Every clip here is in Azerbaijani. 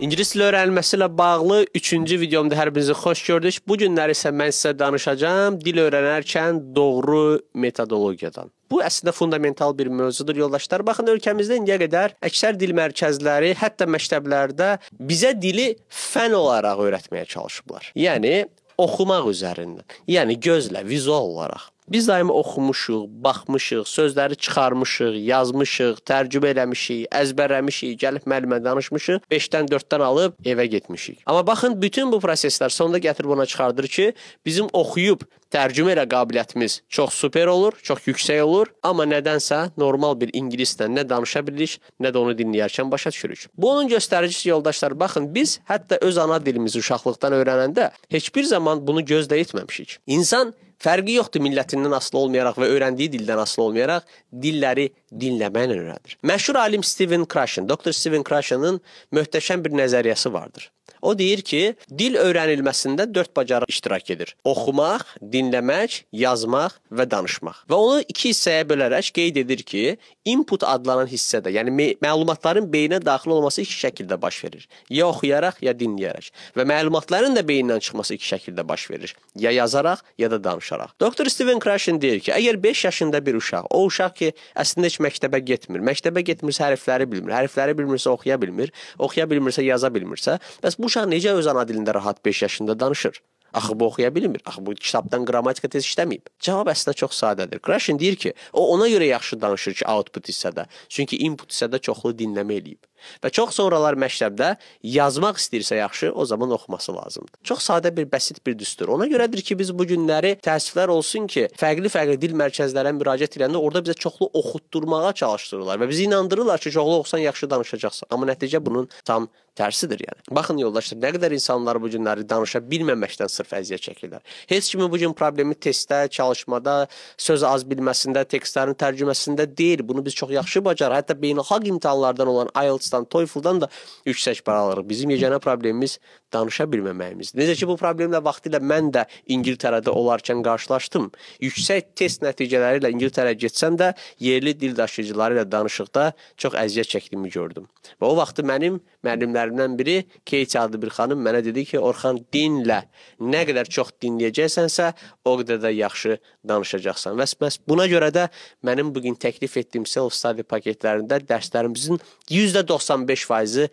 İngilis dili öyrənilməsi ilə bağlı 3-cü videomda hər birinizi xoş gördük. Bu günlər isə mən sizə danışacağam dil öyrənərkən doğru metodologiyadan. Bu əslində fundamental bir mövzudur yoldaşlar. Baxın ölkəmizdə indiyə qədər əksər dil mərkəzləri, hətta məktəblərdə bizə dili fən olaraq öyrətməyə çalışıblar. Yəni oxumaq üzərindən. Yəni gözlə, vizual olaraq. Biz daimi oxumuşuq, baxmışıq, sözləri çıxarmışıq, yazmışıq, tərcümə eləmişik, əzbərləmişik, gəlib müəllimə danışmışıq, 5-dən 4-dən alıb evə getmişik. Amma baxın, bütün bu proseslər sonda gətirib ona çıxardır ki, bizim oxuyub tərcümə elə qabiliyyətimiz çox super olur, çox yüksək olur, amma nədənsə normal bir ingilislə nə danışa bilirik, nə də onu dinləyərkən başa düşürük. Bu onun göstəricisi yoldaşlar. Baxın, biz hətta öz ana dilimizi uşaqlıqdan öyrənəndə heç bir zaman bunu gözlə etməmişik. İnsan Fərqi yoxdur millətindən asılı olmayaraq və öyrəndiyi dildən asılı olmayaraq dilləri dinləmə ilə öyrənir. Məşhur alim Steven Krashen, Dr. Steven Krashenin möhtəşəm bir nəzəriyyəsi vardır. O deyir ki, dil öyrənilməsində 4 bacarıq iştirak edir. Oxumaq, dinləmək, yazmaq və danışmaq. Və onu iki hissəyə bölərək qeyd edir ki, input adlanan hissədə, yəni məlumatların beyinə daxil olması iki şəkildə baş verir. Ya oxuyaraq, ya dinləyərək. Və məlumatların da beyindən çıxması iki şəkildə baş verir. Ya yazaraq, ya da danışaraq. Doktor Steven Krashen deyir ki, əgər 5 yaşında bir uşaq, o uşaq ki, əslində heç məktəbə getmir. Məktəbə getmirsə hərfləri bilmir. Hərfləri bilmirsə oxuya bilmir. Oxuya bilmirsə yaza bilmirsə, bəs bu uşaq necə öz ana dilində rahat 5 yaşında danışır? Axı bu oxuya bilmir. Axı bu kitabdan qrammatika tez işləməyib. Cavab əslində çox sadədir. Krashin deyir ki, o ona görə yaxşı danışır ki, output hissədə. Çünki input hissədə çoxlu dinləmə eləyib. Və çox sonralar məktəbdə yazmaq istəyirsə yaxşı, o zaman oxuması lazımdır. Çox sadə bir bəsit bir düstur. Ona görədir ki, biz bu günləri təəssüflər olsun ki, fərqli-fərqli dil mərkəzlərinə müraciət edəndə orada bizə çoxlu oxutdurmağa çalışdırırlar və bizi inandırırlar ki, çoxlu oxusan yaxşı danışacaqsan. Amma nəticə bunun tam tərsidir yəni. Baxın yoldaşlar, nə qədər insanlar bu günləri danışa bilməməkdən sırf əziyyət çəkirlər. Heç kimin bu gün problemi testdə, çalışmada, söz az bilməsində, tekstlərin tərcüməsində deyil. Bunu biz çox yaxşı bacarırıq. Hətta beynəlxalq imtahanlardan olan IELTS alırsan, TOEFL-dan da yüksək para alırıq. Bizim yeganə problemimiz danışa bilməməyimiz. Necə ki bu problemlə vaxtilə mən də İngiltərədə olarkən qarşılaşdım. Yüksək test nəticələri ilə İngiltərəyə getsəm də yerli dil daşıyıcıları ilə danışıqda çox əziyyət çəkdiyimi gördüm. Və o vaxtı mənim müəllimlərimdən biri Keyti adlı bir xanım mənə dedi ki, Orxan dinlə. Nə qədər çox dinləyəcəksənsə, o qədər də yaxşı danışacaqsan. Bəs bəs buna görə də mənim bu gün təklif etdiyim self study paketlərində dərslərimizin %90 95%-i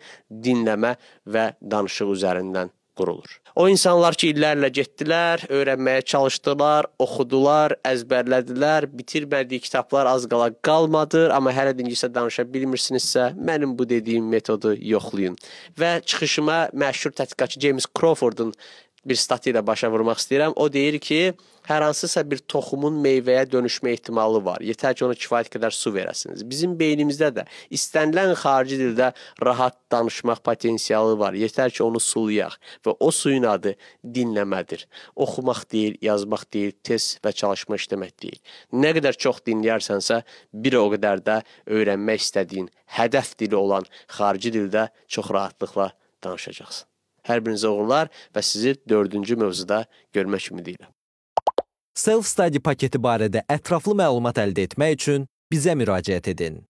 dinləmə və danışıq üzərindən qurulur. O insanlar ki, illərlə getdilər, öyrənməyə çalışdılar, oxudular, əzbərlədilər, bitirmədiyi kitablar az qala qalmadı, amma hələ dingisə danışa bilmirsinizsə, mənim bu dediyim metodu yoxlayın. Və çıxışıma məşhur tədqiqatçı James Crawfordun bir statiya ilə başa vurmaq istəyirəm. O deyir ki, hər hansısa bir toxumun meyvəyə dönüşmə ehtimalı var. Yetər ki, ona kifayət qədər su verəsiniz. Bizim beynimizdə də istənilən xarici dildə rahat danışmaq potensialı var. Yetər ki, onu sulayaq və o suyun adı dinləmədir. Oxumaq deyil, yazmaq deyil, tez və çalışma işləmək deyil. Nə qədər çox dinləyərsənsə, bir o qədər də öyrənmək istədiyin hədəf dili olan xarici dildə çox rahatlıqla danışacaqsan. Hər birinizə uğurlar və sizi dördüncü mövzuda görmək ümidi ilə. Self-study paketi barədə ətraflı məlumat əldə etmək üçün bizə müraciət edin.